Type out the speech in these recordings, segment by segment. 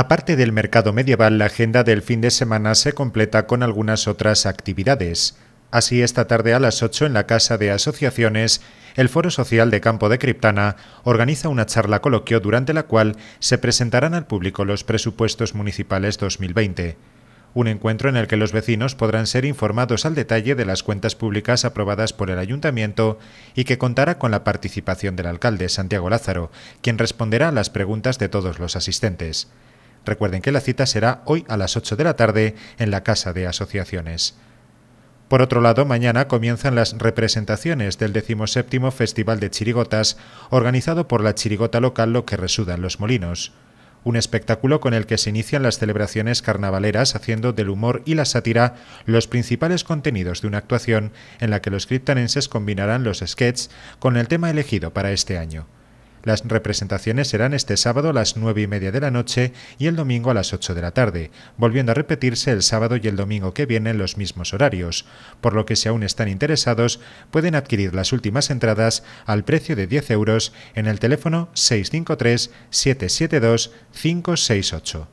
Aparte del mercado medieval, la agenda del fin de semana se completa con algunas otras actividades. Así, esta tarde a las 8 en la Casa de Asociaciones, el Foro Social de Campo de Criptana organiza una charla coloquio durante la cual se presentarán al público los presupuestos municipales 2020. Un encuentro en el que los vecinos podrán ser informados al detalle de las cuentas públicas aprobadas por el ayuntamiento y que contará con la participación del alcalde Santiago Lázaro, quien responderá a las preguntas de todos los asistentes. Recuerden que la cita será hoy a las 8 de la tarde en la Casa de Asociaciones. Por otro lado, mañana comienzan las representaciones del 17 Festival de Chirigotas, organizado por la chirigota local Lo que resudan los molinos. Un espectáculo con el que se inician las celebraciones carnavaleras haciendo del humor y la sátira los principales contenidos de una actuación en la que los criptanenses combinarán los sketches con el tema elegido para este año. Las representaciones serán este sábado a las 9 y media de la noche y el domingo a las 8 de la tarde, volviendo a repetirse el sábado y el domingo que vienen los mismos horarios, por lo que si aún están interesados pueden adquirir las últimas entradas al precio de 10 euros en el teléfono 653-772-568.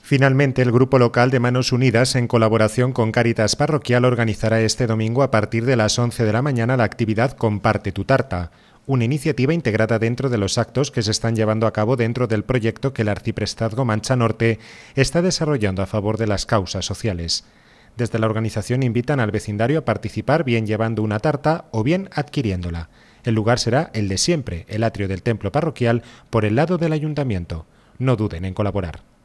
Finalmente, el grupo local de Manos Unidas, en colaboración con Caritas Parroquial, organizará este domingo a partir de las 11 de la mañana la actividad Comparte tu tarta una iniciativa integrada dentro de los actos que se están llevando a cabo dentro del proyecto que el arciprestazgo Mancha Norte está desarrollando a favor de las causas sociales. Desde la organización invitan al vecindario a participar bien llevando una tarta o bien adquiriéndola. El lugar será el de siempre, el atrio del templo parroquial, por el lado del ayuntamiento. No duden en colaborar.